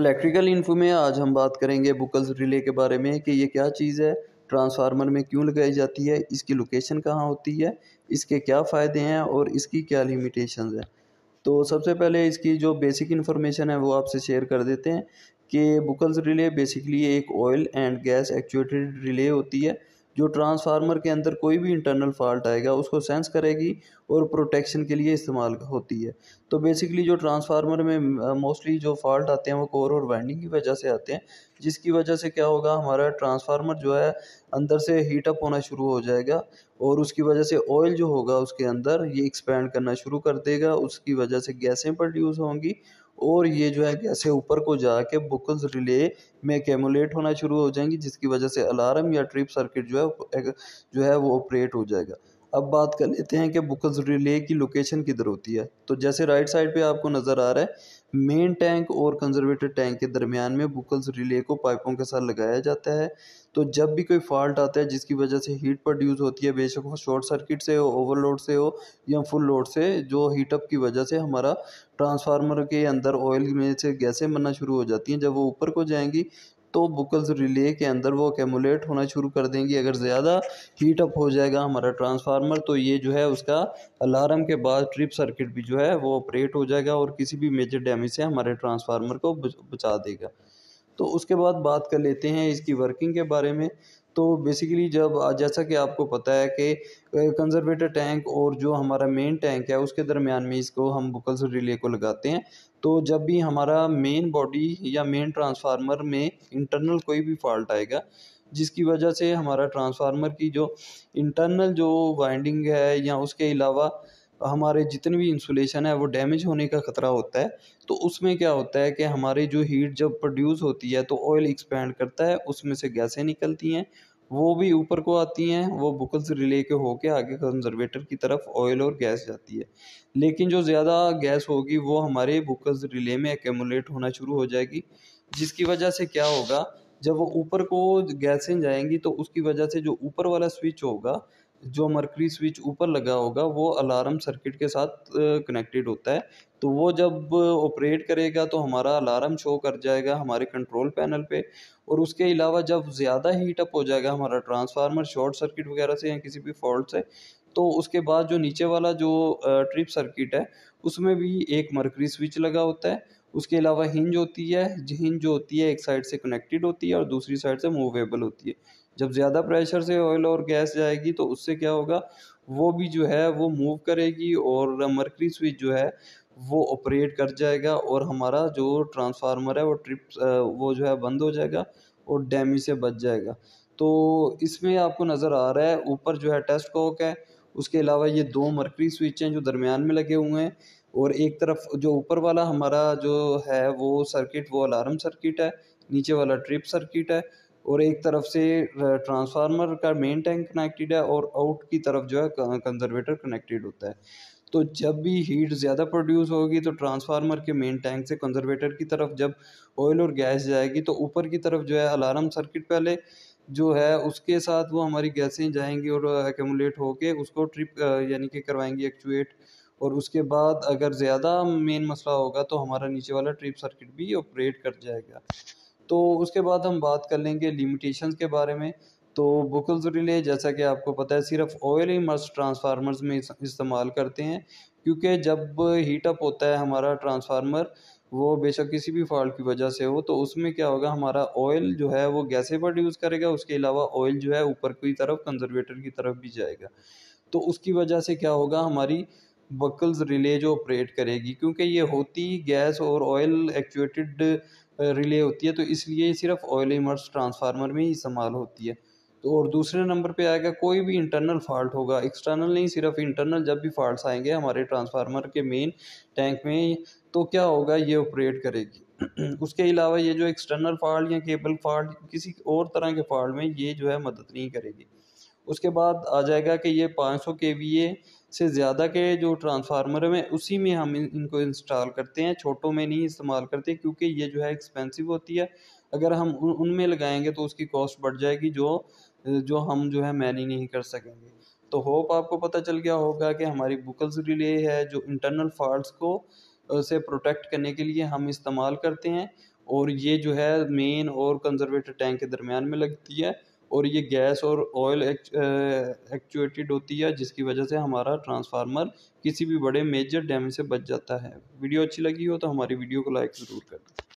electrical info में आज हम बात करेंगे बुकल्स रिले के बारे में कि ये क्या चीज़ है ट्रांसफार्मर में क्यों लगाई जाती है इसकी लोकेशन कहाँ होती है इसके क्या फ़ायदे हैं और इसकी क्या लिमिटेशन है तो सबसे पहले इसकी जो बेसिक इन्फॉर्मेशन है वो आपसे शेयर कर देते हैं कि बुकल्स रिले बेसिकली एक oil and gas actuated relay होती है जो ट्रांसफार्मर के अंदर कोई भी इंटरनल फॉल्ट आएगा उसको सेंस करेगी और प्रोटेक्शन के लिए इस्तेमाल होती है तो बेसिकली जो ट्रांसफार्मर में मोस्टली जो फॉल्ट आते हैं वो कोर और वाइंडिंग की वजह से आते हैं जिसकी वजह से क्या होगा हमारा ट्रांसफार्मर जो है अंदर से हीटअप होना शुरू हो जाएगा और उसकी वजह से ऑयल जो होगा उसके अंदर ये एक्सपेंड करना शुरू कर देगा उसकी वजह से गैसें प्रोड्यूस होंगी और ये जो है गैसें ऊपर को जाके बुकल्स रिले में कैमुलेट होना शुरू हो जाएंगी जिसकी वजह से अलार्म या ट्रिप सर्किट जो है जो है वो ऑपरेट हो जाएगा अब बात कर लेते हैं कि बुकल्स रिले की लोकेशन किधर होती है तो जैसे राइट साइड पर आपको नज़र आ रहा है मेन टैंक और कंजर्वेटर टैंक के दरमियान में बुकल्स रिले को पाइपों के साथ लगाया जाता है तो जब भी कोई फॉल्ट आता है जिसकी वजह से हीट प्रोड्यूस होती है बेशक वो शॉर्ट सर्किट से हो ओवरलोड से हो या फुल लोड से जो हीटअप की वजह से हमारा ट्रांसफार्मर के अंदर ऑयल में से गैसें बनना शुरू हो जाती हैं जब वो ऊपर को जाएंगी तो बुकल्स रिले के अंदर वो एकमुलेट होना शुरू कर देंगी अगर ज़्यादा हीट अप हो जाएगा हमारा ट्रांसफार्मर तो ये जो है उसका अलार्म के बाद ट्रिप सर्किट भी जो है वो ऑपरेट हो जाएगा और किसी भी मेजर डैमेज से हमारे ट्रांसफार्मर को बचा देगा तो उसके बाद बात कर लेते हैं इसकी वर्किंग के बारे में तो बेसिकली जब जैसा कि आपको पता है कि कंजर्वेटर टैंक और जो हमारा मेन टैंक है उसके दरमियान में इसको हम बुकल्स रिले को लगाते हैं तो जब भी हमारा मेन बॉडी या मेन ट्रांसफार्मर में इंटरनल कोई भी फॉल्ट आएगा जिसकी वजह से हमारा ट्रांसफार्मर की जो इंटरनल जो वाइंडिंग है या उसके अलावा हमारे जितनी भी इंसुलेशन है वो डैमेज होने का ख़तरा होता है तो उसमें क्या होता है कि हमारे जो हीट जब प्रोड्यूस होती है तो ऑयल एक्सपेंड करता है उसमें से गैसें निकलती हैं वो भी ऊपर को आती हैं वो बुकल से रिले के होके आगे कंजर्वेटर की तरफ ऑयल और गैस जाती है लेकिन जो ज़्यादा गैस होगी वो हमारे बुकल रिले में एकमुलेट होना शुरू हो जाएगी जिसकी वजह से क्या होगा जब वो ऊपर को गैसें जाएंगी तो उसकी वजह से जो ऊपर वाला स्विच होगा जो मरकरी स्विच ऊपर लगा होगा वो अलार्म सर्किट के साथ कनेक्टेड होता है तो वो जब ऑपरेट करेगा तो हमारा अलार्म शो कर जाएगा हमारे कंट्रोल पैनल पे और उसके अलावा जब ज़्यादा हीट अप हो जाएगा हमारा ट्रांसफार्मर शॉर्ट सर्किट वगैरह से या किसी भी फॉल्ट से तो उसके बाद जो नीचे वाला जो ट्रिप सर्किट है उसमें भी एक मरकरी स्विच लगा होता है उसके अलावा हिंज होती है हिंज जो होती है एक साइड से कनेक्टेड होती है और दूसरी साइड से मूवेबल होती है जब ज़्यादा प्रेशर से ऑयल और गैस जाएगी तो उससे क्या होगा वो भी जो है वो मूव करेगी और मरकरी स्विच जो है वो ऑपरेट कर जाएगा और हमारा जो ट्रांसफार्मर है वो ट्रिप वो जो है बंद हो जाएगा और डैमेज से बच जाएगा तो इसमें आपको नज़र आ रहा है ऊपर जो है टेस्ट कॉक है उसके अलावा ये दो मरकरी स्विच हैं जो दरमियान में लगे हुए हैं और एक तरफ जो ऊपर वाला हमारा जो है वो सर्किट वो अलार्म सर्किट है नीचे वाला ट्रिप सर्किट है और एक तरफ से ट्रांसफार्मर का मेन टैंक कनेक्टेड है और आउट की तरफ जो है कंजर्वेटर कनेक्टेड होता है तो जब भी हीट ज़्यादा प्रोड्यूस होगी तो ट्रांसफार्मर के मेन टैंक से कंजर्वेटर की तरफ जब ऑयल और गैस जाएगी तो ऊपर की तरफ जो है अलार्म सर्किट पहले जो है उसके साथ वो हमारी गैसें जाएंगी और एकमुलेट होके उसको ट्रिप यानी कि करवाएंगी एक्चुएट और उसके बाद अगर ज़्यादा मेन मसला होगा तो हमारा नीचे वाला ट्रिप सर्किट भी ऑपरेट कर जाएगा तो उसके बाद हम बात कर लेंगे लिमिटेशंस के बारे में तो बुकल्स रिले जैसा कि आपको पता है सिर्फ ऑयल इमर्स ट्रांसफार्मर्स में इस्तेमाल करते हैं क्योंकि जब हीटअप होता है हमारा ट्रांसफार्मर वो बेशक किसी भी फॉल्ट की वजह से हो तो उसमें क्या होगा हमारा ऑयल जो है वो गैसें प्रोड्यूस करेगा उसके अलावा ऑयल जो है ऊपर की तरफ कंजर्वेटर की तरफ भी जाएगा तो उसकी वजह से क्या होगा हमारी बकल्स रिले जो ऑपरेट करेगी क्योंकि ये होती गैस और ऑयल एक्चुएटेड रिले होती है तो इसलिए सिर्फ ऑयल इमर्स ट्रांसफार्मर में ही इस्तेमाल होती है तो और दूसरे नंबर पे आएगा कोई भी इंटरनल फॉल्ट होगा एक्सटर्नल नहीं सिर्फ इंटरनल जब भी फॉल्ट आएंगे हमारे ट्रांसफार्मर के मेन टैंक में तो क्या होगा ये ऑपरेट करेगी उसके अलावा ये जो एक्सटर्नल फॉल्ट या केबल फॉल्ट किसी और तरह के फॉल्ट में ये जो है मदद नहीं करेगी उसके बाद आ जाएगा कि ये 500 सौ के वी ए से ज़्यादा के जो ट्रांसफार्मर में उसी में हम इनको इंस्टॉल करते हैं छोटों में नहीं इस्तेमाल करते क्योंकि ये जो है एक्सपेंसिव होती है अगर हम उनमें लगाएंगे तो उसकी कॉस्ट बढ़ जाएगी जो जो हम जो है मैनी नहीं कर सकेंगे तो होप आपको पता चल गया होगा कि हमारी बुकल्स रिले है जो इंटरनल फॉल्ट्स को से प्रोटेक्ट करने के लिए हम इस्तेमाल करते हैं और ये जो है मेन और कंजर्वेटर टैंक के दरमियान में लगती है और ये गैस और ऑयल एक्चुएटेड होती है जिसकी वजह से हमारा ट्रांसफार्मर किसी भी बड़े मेजर डैमेज से बच जाता है वीडियो अच्छी लगी हो तो हमारी वीडियो को लाइक ज़रूर कर दें